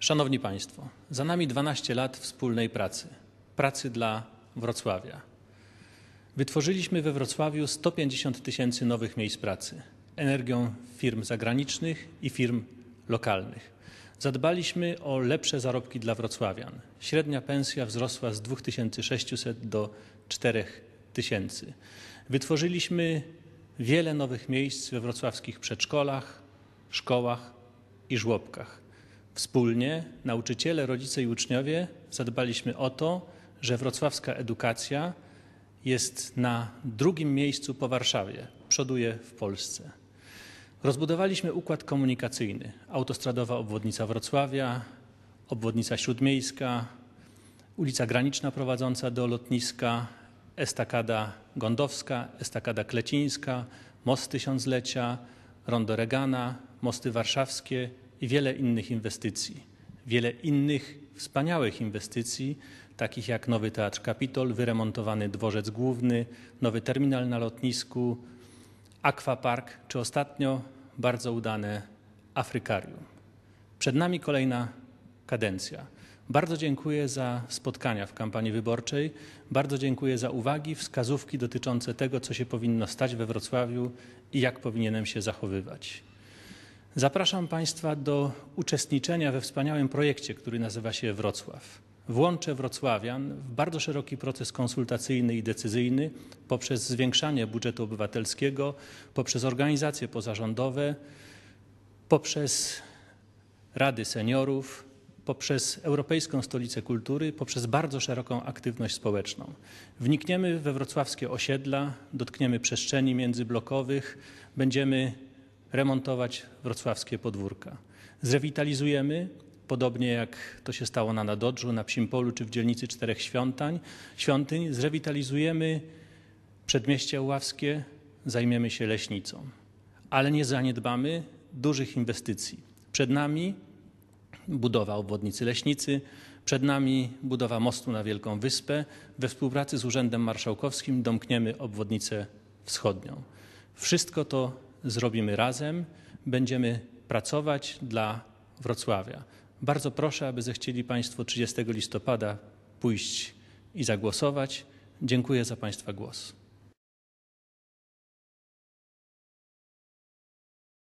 Szanowni Państwo, za nami 12 lat wspólnej pracy, pracy dla Wrocławia. Wytworzyliśmy we Wrocławiu 150 tysięcy nowych miejsc pracy energią firm zagranicznych i firm lokalnych. Zadbaliśmy o lepsze zarobki dla Wrocławian. Średnia pensja wzrosła z 2600 do 4000. Wytworzyliśmy wiele nowych miejsc we wrocławskich przedszkolach, szkołach i żłobkach. Wspólnie, nauczyciele, rodzice i uczniowie, zadbaliśmy o to, że wrocławska edukacja jest na drugim miejscu po Warszawie, przoduje w Polsce. Rozbudowaliśmy układ komunikacyjny, autostradowa obwodnica Wrocławia, obwodnica śródmiejska, ulica graniczna prowadząca do lotniska, estakada gondowska, estakada klecińska, most tysiąclecia, rondo Regana, mosty warszawskie i wiele innych inwestycji. Wiele innych wspaniałych inwestycji, takich jak nowy Teatr Kapitol, wyremontowany dworzec główny, nowy terminal na lotnisku, akwapark czy ostatnio bardzo udane Afrykarium. Przed nami kolejna kadencja. Bardzo dziękuję za spotkania w kampanii wyborczej. Bardzo dziękuję za uwagi, wskazówki dotyczące tego, co się powinno stać we Wrocławiu i jak powinienem się zachowywać. Zapraszam Państwa do uczestniczenia we wspaniałym projekcie, który nazywa się Wrocław. Włączę Wrocławian w bardzo szeroki proces konsultacyjny i decyzyjny poprzez zwiększanie budżetu obywatelskiego, poprzez organizacje pozarządowe, poprzez Rady Seniorów, poprzez Europejską Stolicę Kultury, poprzez bardzo szeroką aktywność społeczną. Wnikniemy we wrocławskie osiedla, dotkniemy przestrzeni międzyblokowych, będziemy remontować wrocławskie podwórka. Zrewitalizujemy, podobnie jak to się stało na Nadodżu, na Psimpolu czy w dzielnicy Czterech Świątań, Świątyń, zrewitalizujemy przedmieście ławskie, zajmiemy się leśnicą. Ale nie zaniedbamy dużych inwestycji. Przed nami budowa obwodnicy leśnicy, przed nami budowa mostu na Wielką Wyspę. We współpracy z Urzędem Marszałkowskim domkniemy obwodnicę wschodnią. Wszystko to zrobimy razem. Będziemy pracować dla Wrocławia. Bardzo proszę, aby zechcieli Państwo 30 listopada pójść i zagłosować. Dziękuję za Państwa głos.